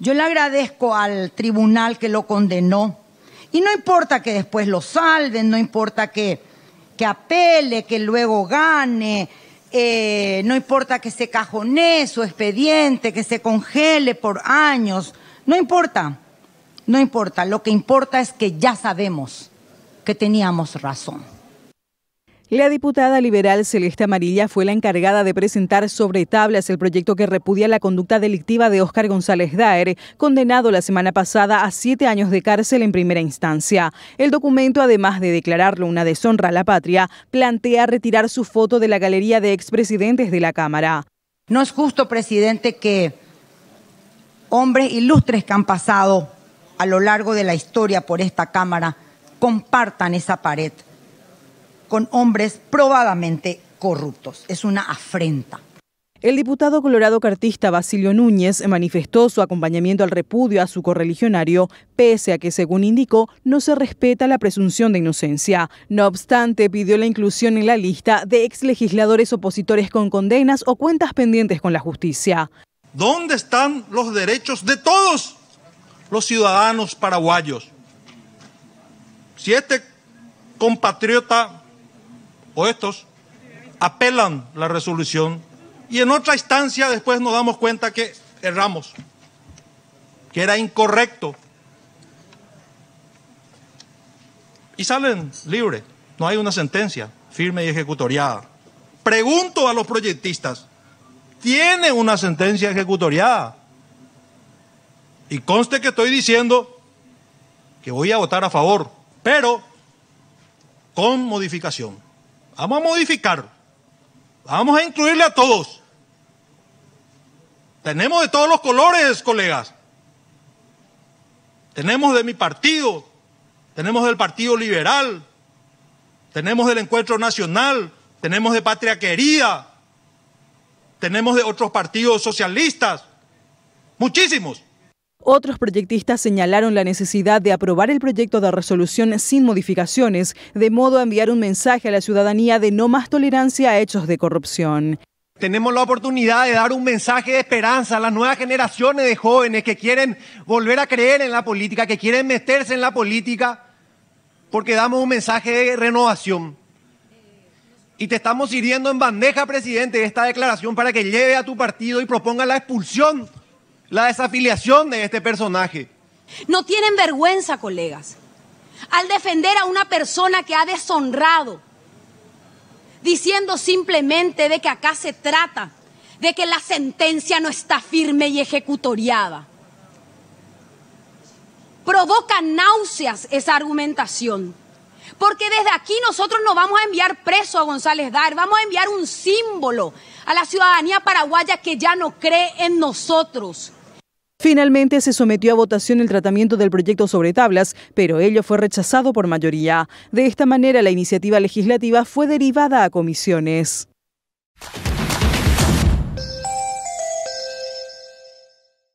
Yo le agradezco al tribunal que lo condenó. Y no importa que después lo salven, no importa que, que apele, que luego gane, eh, no importa que se cajone su expediente, que se congele por años, no importa, no importa. Lo que importa es que ya sabemos que teníamos razón. La diputada liberal Celeste Amarilla fue la encargada de presentar sobre tablas el proyecto que repudia la conducta delictiva de Óscar González Daer, condenado la semana pasada a siete años de cárcel en primera instancia. El documento, además de declararlo una deshonra a la patria, plantea retirar su foto de la galería de expresidentes de la Cámara. No es justo, presidente, que hombres ilustres que han pasado a lo largo de la historia por esta Cámara compartan esa pared con hombres probadamente corruptos. Es una afrenta. El diputado colorado cartista Basilio Núñez manifestó su acompañamiento al repudio a su correligionario, pese a que, según indicó, no se respeta la presunción de inocencia. No obstante, pidió la inclusión en la lista de exlegisladores opositores con condenas o cuentas pendientes con la justicia. ¿Dónde están los derechos de todos los ciudadanos paraguayos? Si este compatriota o estos apelan la resolución y en otra instancia después nos damos cuenta que erramos, que era incorrecto. Y salen libres, no hay una sentencia firme y ejecutoriada. Pregunto a los proyectistas, ¿tiene una sentencia ejecutoriada? Y conste que estoy diciendo que voy a votar a favor, pero con modificación. Vamos a modificar, Vamos a incluirle a todos. Tenemos de todos los colores, colegas. Tenemos de mi partido, tenemos del Partido Liberal, tenemos del Encuentro Nacional, tenemos de Patria Querida, tenemos de otros partidos socialistas, muchísimos. Otros proyectistas señalaron la necesidad de aprobar el proyecto de resolución sin modificaciones, de modo a enviar un mensaje a la ciudadanía de no más tolerancia a hechos de corrupción. Tenemos la oportunidad de dar un mensaje de esperanza a las nuevas generaciones de jóvenes que quieren volver a creer en la política, que quieren meterse en la política, porque damos un mensaje de renovación. Y te estamos hiriendo en bandeja, presidente, esta declaración para que lleve a tu partido y proponga la expulsión la desafiliación de este personaje. No tienen vergüenza, colegas, al defender a una persona que ha deshonrado, diciendo simplemente de que acá se trata de que la sentencia no está firme y ejecutoriada. Provoca náuseas esa argumentación. Porque desde aquí nosotros no vamos a enviar preso a González Dar, vamos a enviar un símbolo a la ciudadanía paraguaya que ya no cree en nosotros. Finalmente se sometió a votación el tratamiento del proyecto sobre tablas, pero ello fue rechazado por mayoría. De esta manera la iniciativa legislativa fue derivada a comisiones.